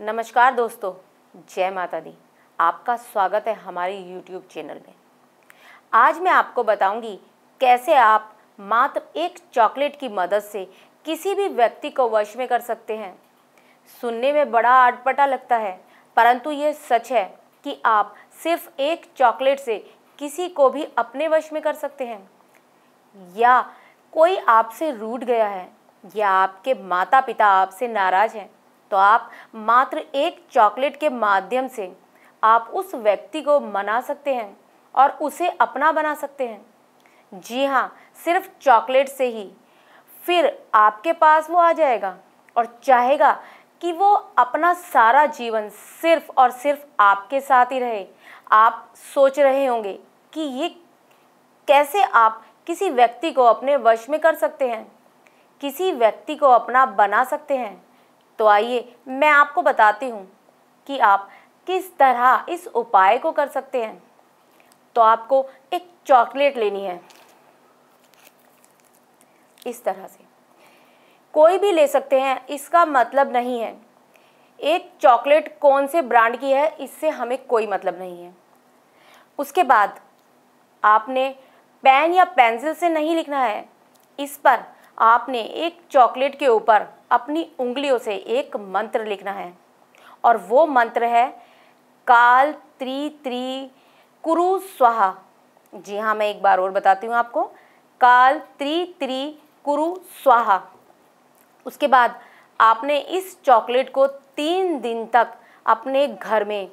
नमस्कार दोस्तों जय माता दी आपका स्वागत है हमारे YouTube चैनल में आज मैं आपको बताऊंगी कैसे आप मात्र एक चॉकलेट की मदद से किसी भी व्यक्ति को वश में कर सकते हैं सुनने में बड़ा अटपटा लगता है परंतु ये सच है कि आप सिर्फ एक चॉकलेट से किसी को भी अपने वश में कर सकते हैं या कोई आपसे रूठ गया है या आपके माता पिता आपसे नाराज़ हैं तो आप मात्र एक चॉकलेट के माध्यम से आप उस व्यक्ति को मना सकते हैं और उसे अपना बना सकते हैं जी हाँ सिर्फ चॉकलेट से ही फिर आपके पास वो आ जाएगा और चाहेगा कि वो अपना सारा जीवन सिर्फ और सिर्फ आपके साथ ही रहे आप सोच रहे होंगे कि ये कैसे आप किसी व्यक्ति को अपने वश में कर सकते हैं किसी व्यक्ति को अपना बना सकते हैं तो आइए मैं आपको बताती हूँ कि आप किस तरह इस उपाय को कर सकते हैं तो आपको एक चॉकलेट लेनी है इस तरह से कोई भी ले सकते हैं इसका मतलब नहीं है एक चॉकलेट कौन से ब्रांड की है इससे हमें कोई मतलब नहीं है उसके बाद आपने पेन या पेंसिल से नहीं लिखना है इस पर आपने एक चॉकलेट के ऊपर अपनी उंगलियों से एक मंत्र लिखना है और वो मंत्र है काल त्री त्री कुरु स्वाहा जी हाँ मैं एक बार और बताती हूँ आपको काल त्री त्री कुरु स्वाहा उसके बाद आपने इस चॉकलेट को तीन दिन तक अपने घर में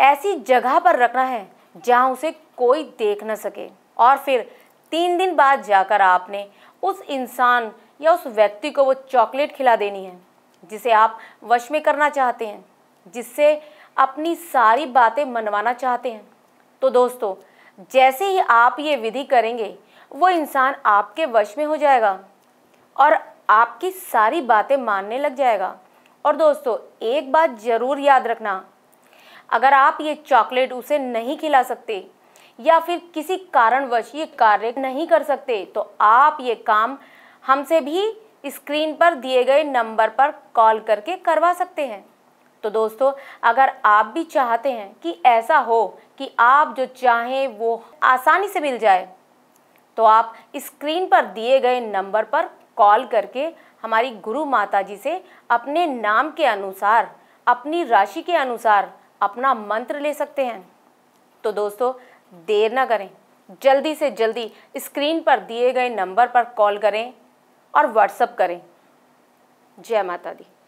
ऐसी जगह पर रखना है जहाँ उसे कोई देख न सके और फिर तीन दिन बाद जाकर आपने उस इंसान या उस व्यक्ति को वो चॉकलेट खिला देनी है जिसे आप वश में करना चाहते हैं जिससे अपनी सारी बातें मनवाना चाहते हैं तो दोस्तों जैसे ही आप ये विधि करेंगे वो इंसान आपके वश में हो जाएगा और आपकी सारी बातें मानने लग जाएगा और दोस्तों एक बात ज़रूर याद रखना अगर आप ये चॉकलेट उसे नहीं खिला सकते या फिर किसी कारणवश ये कार्य नहीं कर सकते तो आप ये काम हमसे भी स्क्रीन पर दिए गए नंबर पर कॉल करके करवा सकते हैं तो दोस्तों अगर आप भी चाहते हैं कि ऐसा हो कि आप जो चाहें वो आसानी से मिल जाए तो आप स्क्रीन पर दिए गए नंबर पर कॉल करके हमारी गुरु माता जी से अपने नाम के अनुसार अपनी राशि के अनुसार अपना मंत्र ले सकते हैं तो दोस्तों देर ना करें जल्दी से जल्दी स्क्रीन पर दिए गए नंबर पर कॉल करें और व्हाट्सअप करें जय माता दी